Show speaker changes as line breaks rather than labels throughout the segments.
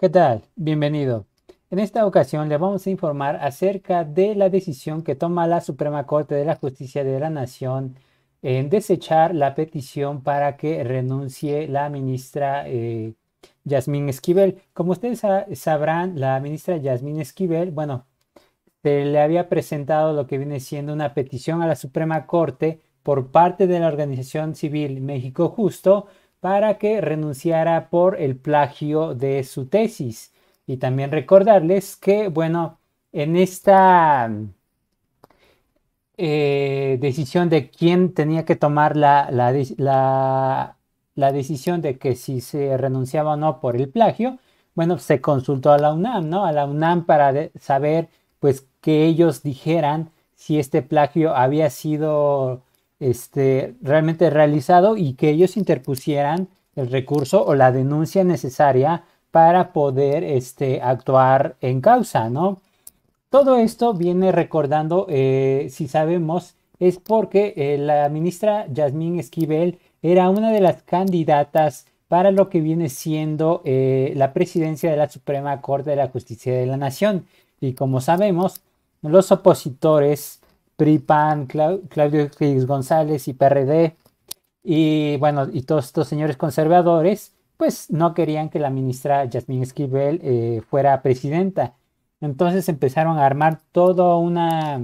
¿Qué tal? Bienvenido. En esta ocasión le vamos a informar acerca de la decisión que toma la Suprema Corte de la Justicia de la Nación en desechar la petición para que renuncie la ministra eh, Yasmín Esquivel. Como ustedes sabrán, la ministra Yasmín Esquivel, bueno, se le había presentado lo que viene siendo una petición a la Suprema Corte por parte de la organización civil México Justo para que renunciara por el plagio de su tesis. Y también recordarles que, bueno, en esta eh, decisión de quién tenía que tomar la, decisión de que si se renunciaba o no por el plagio, bueno, se consultó a la UNAM, ¿no? A la UNAM para saber, pues, que ellos dijeran si este plagio había sido este, realmente realizado y que ellos interpusieran el recurso o la denuncia necesaria para poder este, actuar en causa, ¿no? Todo esto viene recordando, eh, si sabemos, es porque eh, la ministra Yasmín Esquivel era una de las candidatas para lo que viene siendo eh, la presidencia de la Suprema Corte de la Justicia de la Nación. Y como sabemos, los opositores PRIPAN, Claudio González y PRD, y bueno, y todos estos señores conservadores, pues no querían que la ministra Yasmín Esquivel eh, fuera presidenta. Entonces empezaron a armar toda una,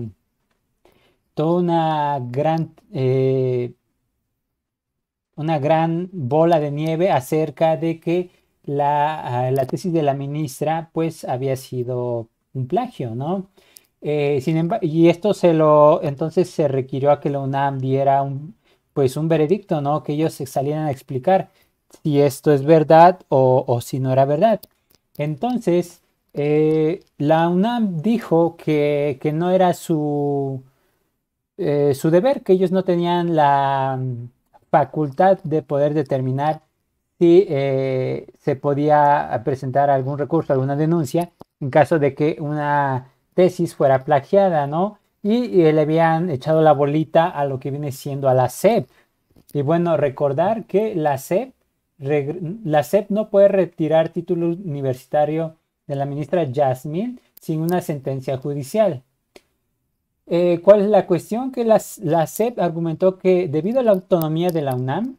toda una gran, eh, una gran bola de nieve acerca de que la, la, tesis de la ministra pues había sido un plagio, ¿no? Eh, y esto se lo, entonces se requirió a que la UNAM diera un, pues un veredicto, ¿no? Que ellos se salieran a explicar si esto es verdad o, si no era verdad. Entonces, eh, la UNAM dijo que, no era su, eh, su deber, que ellos no tenían la mm, facultad de poder determinar si se podía presentar algún recurso, alguna denuncia, en caso de que una tesis fuera plagiada, ¿no? Y, le habían echado la bolita a lo que viene siendo a la SEP. Y bueno, recordar que la SEP, la e no puede retirar título universitario de la ministra Jasmine sin una sentencia judicial. Eh, ¿Cuál es la cuestión? Que la, la, SEP argumentó que debido a la autonomía de la UNAM,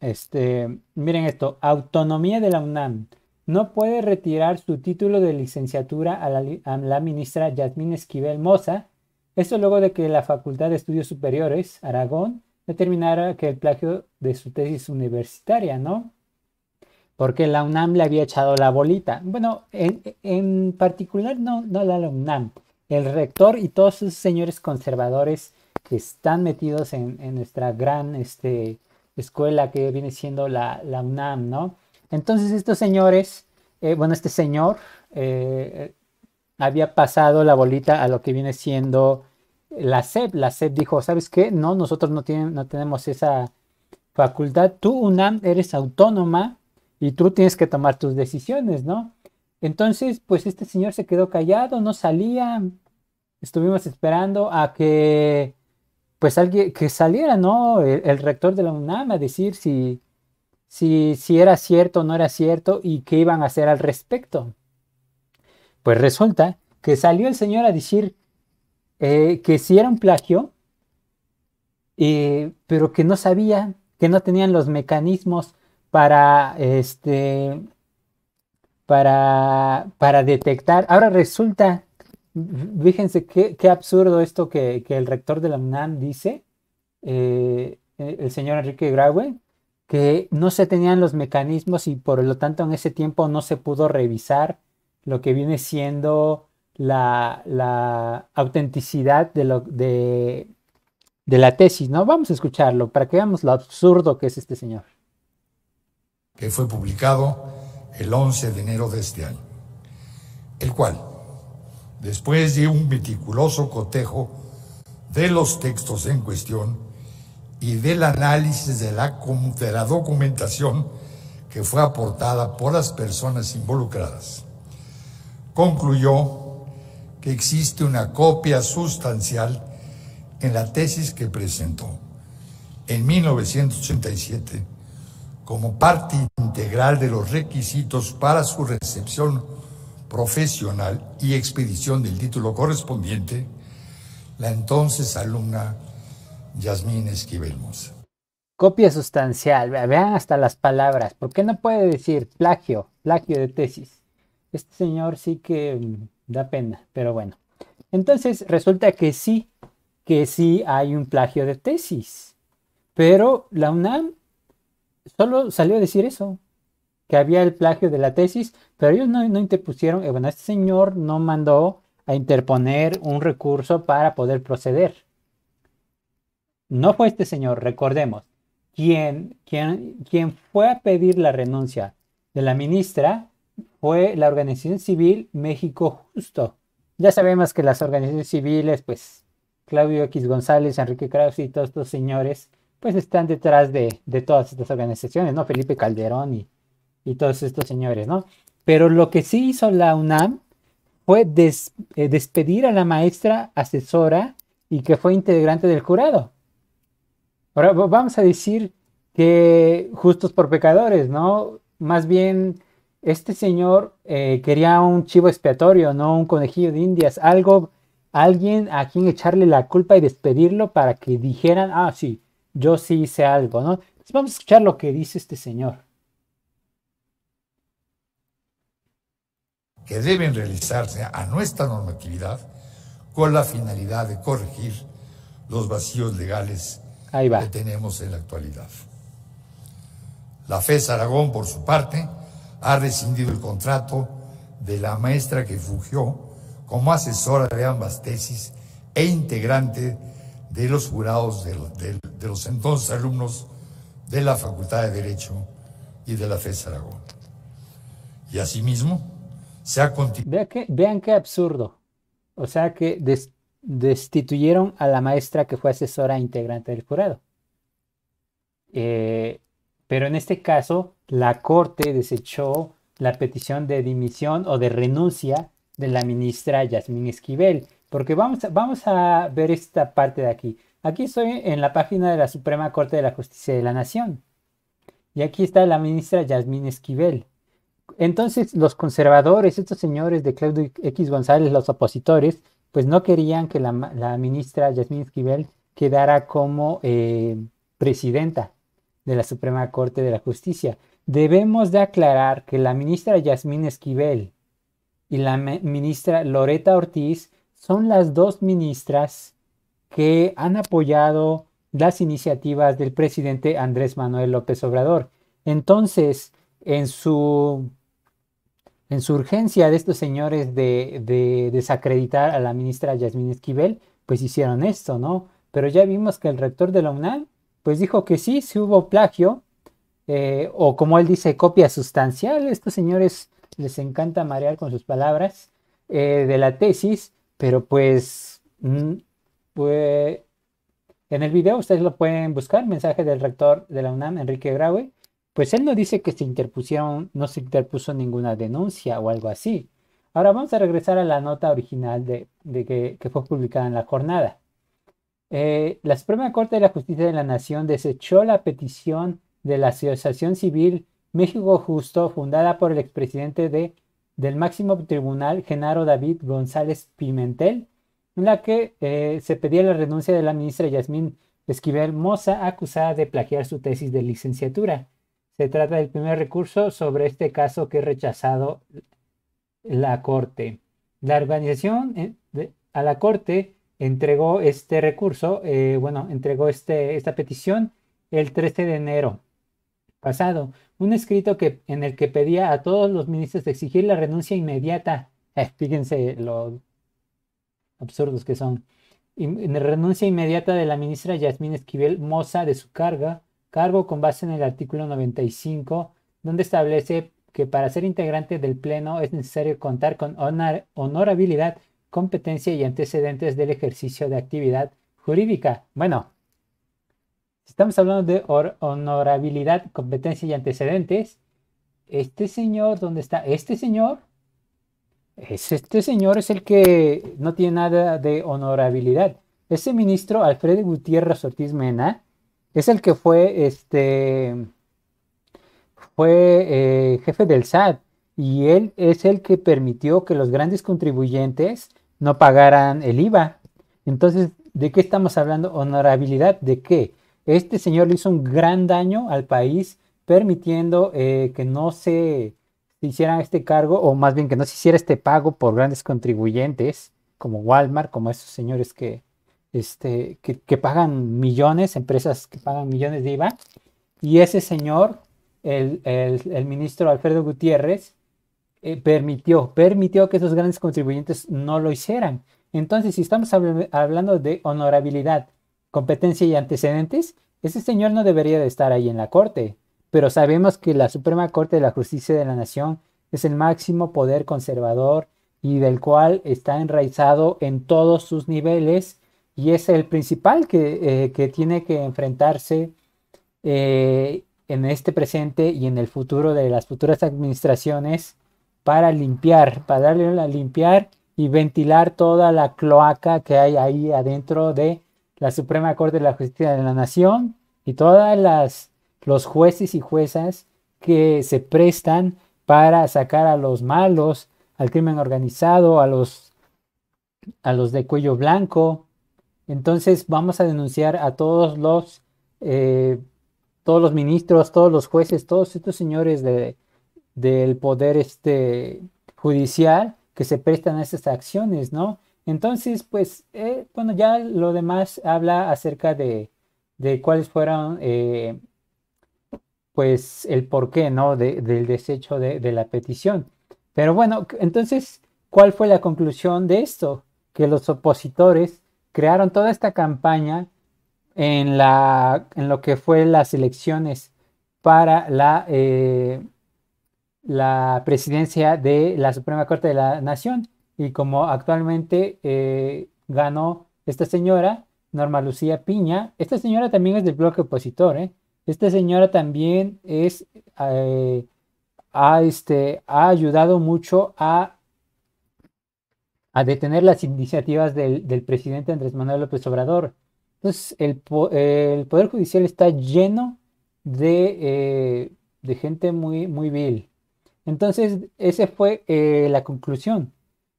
este, miren esto, autonomía de la UNAM, no puede retirar su título de licenciatura a la, ministra Yasmín Esquivel Moza, esto luego de que la Facultad de Estudios Superiores, Aragón, determinara que el plagio de su tesis universitaria, ¿no? Porque la UNAM le había echado la bolita. Bueno, en, particular no, no la UNAM, el rector y todos sus señores conservadores que están metidos en, nuestra gran este, escuela que viene siendo la, la UNAM, ¿no? Entonces estos señores, eh, bueno, este señor eh, había pasado la bolita a lo que viene siendo la SEP. La SEP dijo, ¿sabes qué? No, nosotros no, tienen, no tenemos esa facultad. Tú, UNAM, eres autónoma y tú tienes que tomar tus decisiones, ¿no? Entonces, pues este señor se quedó callado, no salía. Estuvimos esperando a que, pues alguien, que saliera, ¿no? el rector de la UNAM a decir si, si, era cierto o no era cierto y qué iban a hacer al respecto. Pues resulta que salió el señor a decir eh, que si era un plagio, eh, pero que no sabía, que no tenían los mecanismos para este para, para detectar. Ahora resulta, fíjense qué, qué absurdo esto que, el rector de la UNAM dice, eh, el señor Enrique Graue, que no se tenían los mecanismos y por lo tanto en ese tiempo no se pudo revisar lo que viene siendo la, autenticidad de, de, de la tesis, ¿no? Vamos a escucharlo para que veamos lo absurdo que es este señor.
Que fue publicado el 11 de enero de este año, el cual, después de un meticuloso cotejo de los textos en cuestión, y del análisis de la, de la documentación que fue aportada por las personas involucradas. Concluyó que existe una copia sustancial en la tesis que presentó en 1987 como parte integral de los requisitos para su recepción profesional y expedición del título correspondiente, la entonces alumna Yasmín Esquivel
Copia sustancial, vean hasta las palabras. ¿Por qué no puede decir plagio, plagio de tesis? Este señor sí que mm, da pena, pero bueno. Entonces resulta que sí, que sí hay un plagio de tesis, pero la UNAM solo salió a decir eso, que había el plagio de la tesis, pero ellos no, interpusieron, eh, bueno, este señor no mandó a interponer un recurso para poder proceder. No fue este señor, recordemos. Quien, fue a pedir la renuncia de la ministra fue la Organización Civil México Justo. Ya sabemos que las organizaciones civiles, pues Claudio X González, Enrique Krause y todos estos señores, pues están detrás de, todas estas organizaciones, ¿no? Felipe Calderón y, todos estos señores, ¿no? Pero lo que sí hizo la UNAM fue eh, despedir a la maestra asesora y que fue integrante del jurado. Ahora vamos a decir que justos por pecadores, ¿no? Más bien, este señor eh, quería un chivo expiatorio, no un conejillo de indias, algo, alguien a quien echarle la culpa y despedirlo para que dijeran, ah, sí, yo sí hice algo, ¿no? vamos a escuchar lo que dice este señor.
Que deben realizarse a nuestra normatividad con la finalidad de corregir los vacíos legales Ahí va. que tenemos en la actualidad. La FES Aragón, por su parte, ha rescindido el contrato de la maestra que fugió como asesora de ambas tesis e integrante de los jurados de, los entonces alumnos de la Facultad de Derecho y de la FES Aragón. Y asimismo, se ha continuado.
Vean qué, absurdo. O sea que destituyeron a la maestra que fue asesora integrante del jurado. Eh, pero en este caso, la Corte desechó la petición de dimisión o de renuncia de la ministra Yasmín Esquivel. Porque vamos vamos a ver esta parte de aquí. Aquí estoy en la página de la Suprema Corte de la Justicia de la Nación. Y aquí está la ministra Yasmín Esquivel. Entonces, los conservadores, estos señores de Claudio X González, los opositores, pues no querían que la, ministra Yasmín Esquivel quedara como eh, presidenta de la Suprema Corte de la Justicia. Debemos de aclarar que la ministra Yasmín Esquivel y la ministra Loreta Ortiz son las dos ministras que han apoyado las iniciativas del presidente Andrés Manuel López Obrador. Entonces, en su en su urgencia de estos señores de, desacreditar a la ministra Yasmín Esquivel, pues hicieron esto, ¿no? Pero ya vimos que el rector de la UNAM, pues dijo que sí, sí hubo plagio, eh, o como él dice, copia sustancial. Estos señores les encanta marear con sus palabras eh, de la tesis, pero pues, pues en el video ustedes lo pueden buscar, mensaje del rector de la UNAM, Enrique Graue, pues él no dice que se interpusieron, no se interpuso ninguna denuncia o algo así. Ahora vamos a regresar a la nota original de, que, fue publicada en la jornada. Eh, la Suprema Corte de la Justicia de la Nación desechó la petición de la Asociación Civil México Justo, fundada por el expresidente del máximo tribunal, Genaro David González Pimentel, en la que eh, se pedía la renuncia de la ministra Yasmín Esquivel Moza, acusada de plagiar su tesis de licenciatura. Se trata del primer recurso sobre este caso que ha rechazado la Corte. La organización eh, a la Corte entregó este recurso, eh, bueno, entregó este, esta petición el 13 de enero pasado, un escrito en el que pedía a todos los ministros de exigir la renuncia inmediata. fíjense lo absurdos que son. La renuncia inmediata de la ministra Yasmín Esquivel Moza de su carga cargo con base en el artículo 95, donde establece que para ser integrante del Pleno es necesario contar con honorabilidad, competencia y antecedentes del ejercicio de actividad jurídica. Bueno, estamos hablando de honorabilidad, competencia y antecedentes, este señor, ¿dónde está? Este señor, este señor es el que no tiene nada de honorabilidad. Ese ministro, Alfredo Gutiérrez Ortiz Mena, es el que fue, este, fue eh, jefe del SAT y él es el que permitió que los grandes contribuyentes no pagaran el IVA. Entonces, ¿de qué estamos hablando? Honorabilidad, ¿de qué? Este señor le hizo un gran daño al país permitiendo eh, que no se hiciera este cargo, o más bien que no se hiciera este pago por grandes contribuyentes como Walmart, como esos señores que, este, que, pagan millones, empresas que pagan millones de IVA, y ese señor, el, ministro Alfredo Gutiérrez, eh, permitió, permitió que esos grandes contribuyentes no lo hicieran. Entonces, si estamos hablando de honorabilidad, competencia y antecedentes, ese señor no debería de estar ahí en la Corte, pero sabemos que la Suprema Corte de la Justicia de la Nación es el máximo poder conservador y del cual está enraizado en todos sus niveles y es el principal que, eh, tiene que enfrentarse eh, en este presente y en el futuro de las futuras administraciones para limpiar, para darle a limpiar y ventilar toda la cloaca que hay ahí adentro de la Suprema Corte de la Justicia de la Nación y todas las los jueces y juezas que se prestan para sacar a los malos, al crimen organizado, a los a los de cuello blanco, entonces vamos a denunciar a todos los, eh, todos los ministros, todos los jueces, todos estos señores del poder este, judicial que se prestan a estas acciones, ¿no? Entonces, pues, eh, bueno, ya lo demás habla acerca de, cuáles fueron, eh, pues, el porqué, ¿no? del desecho de, la petición. Pero bueno, entonces, ¿cuál fue la conclusión de esto? Que los opositores crearon toda esta campaña en, la, en lo que fue las elecciones para la, eh, la presidencia de la Suprema Corte de la Nación. Y como actualmente eh, ganó esta señora, Norma Lucía Piña, esta señora también es del bloque opositor, ¿eh? Esta señora también es, este, ha ayudado mucho a a detener las iniciativas del, presidente Andrés Manuel López Obrador. Entonces, el, Poder Judicial está lleno eh, de, gente muy, muy vil. Entonces, esa fue eh, la conclusión.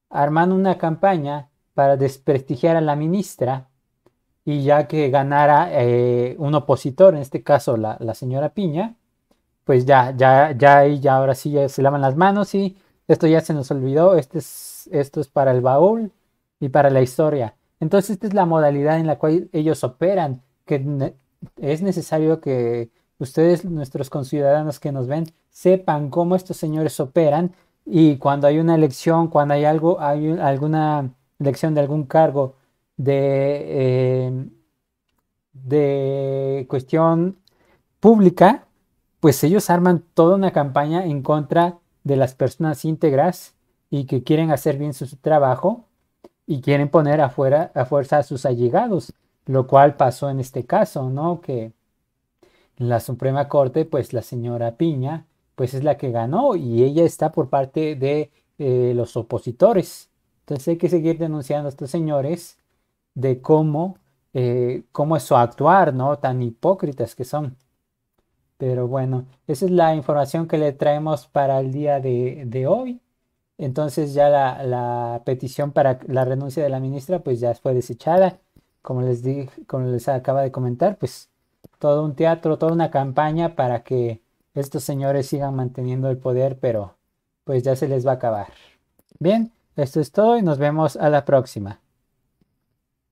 Armando una campaña para desprestigiar a la ministra y ya que ganara eh, un opositor, en este caso la, señora Piña, pues ya, ya, ya, ya ahora sí ya se lavan las manos y esto ya se nos olvidó, este es, esto es para el baúl y para la historia. Entonces esta es la modalidad en la cual ellos operan, que es necesario que ustedes, nuestros conciudadanos que nos ven, sepan cómo estos señores operan y cuando hay una elección, cuando hay algo, hay alguna elección de algún cargo de, em, de cuestión pública, pues ellos arman toda una campaña en contra de las personas íntegras y que quieren hacer bien su, trabajo y quieren poner afuera, a fuerza a sus allegados, lo cual pasó en este caso, ¿no? Que la Suprema Corte, pues la señora Piña, pues es la que ganó y ella está por parte de eh, los opositores. Entonces hay que seguir denunciando a estos señores de cómo, eh, cómo es actuar, ¿no? Tan hipócritas que son. Pero bueno, esa es la información que le traemos para el día de, hoy. Entonces ya la, la, petición para la renuncia de la ministra pues ya fue desechada. Como les dije, como les acaba de comentar, pues todo un teatro, toda una campaña para que estos señores sigan manteniendo el poder, pero pues ya se les va a acabar. Bien, esto es todo y nos vemos a la próxima.